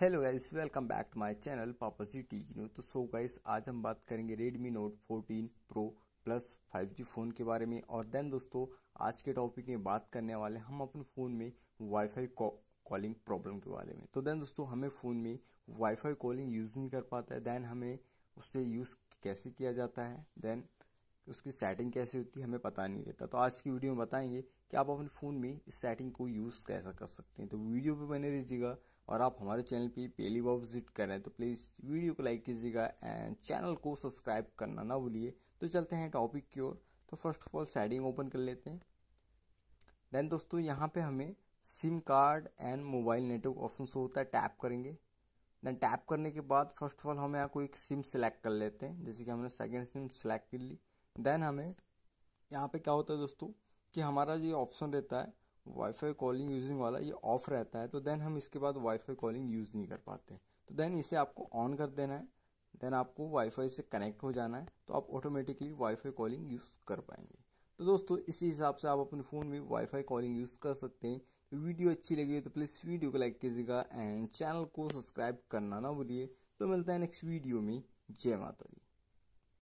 hello guys welcome back to my channel पापा जी T new तो सो गाइस आज हम बात करेंगे Redmi Note 14 Pro Plus 5G phone के बारे में और देन दोस्तों आज के टॉपिक में बात करने वाले हम अपने फ़ोन में वाईफाई कॉलिंग प्रॉब्लम के बारे में तो देन दोस्तों हमें फ़ोन में वाईफाई कॉलिंग यूज़ नहीं कर पाता है देन हमें उससे यूज़ कैसे किया जाता है देन उसकी सेटिंग कैसे होती है हमें पता नहीं रहता तो आज की वीडियो में बताएंगे कि आप अपने फ़ोन में इस सेटिंग को यूज़ कैसा कर सकते हैं तो वीडियो पे बने रहिएगा और आप हमारे चैनल पे पहली बार विजिट करें तो प्लीज़ वीडियो को लाइक कीजिएगा एंड चैनल को सब्सक्राइब करना ना भूलिए तो चलते हैं टॉपिक की ओर तो first of all setting open कर लेते हैं देन दोस्तों यहाँ पे हमें sim card and mobile network option show होता है टैप करेंगे देन टैप करने के बाद फर्स्ट ऑफ ऑल हम यहाँ कोई एक सिम सेलेक्ट कर लेते हैं जैसे कि हमने सेकेंड सिम सेलेक्ट कर ली देन हमें यहाँ पे क्या होता है दोस्तों कि हमारा जो ऑप्शन रहता है वाईफाई कॉलिंग यूजिंग वाला ये ऑफ रहता है तो देन हम इसके बाद वाईफाई कॉलिंग यूज़ नहीं कर पाते तो देन इसे आपको ऑन कर देना है देन आपको वाईफाई से कनेक्ट हो जाना है तो आप ऑटोमेटिकली वाईफाई कॉलिंग यूज़ कर पाएंगे तो दोस्तों इसी हिसाब से आप अपने फ़ोन में वाईफाई कॉलिंग यूज़ कर सकते हैं तो वीडियो अच्छी लगी है तो प्लीज़ वीडियो को लाइक कीजिएगा एंड चैनल को सब्सक्राइब करना ना भूलिए तो मिलता है नेक्स्ट वीडियो में जय माता दी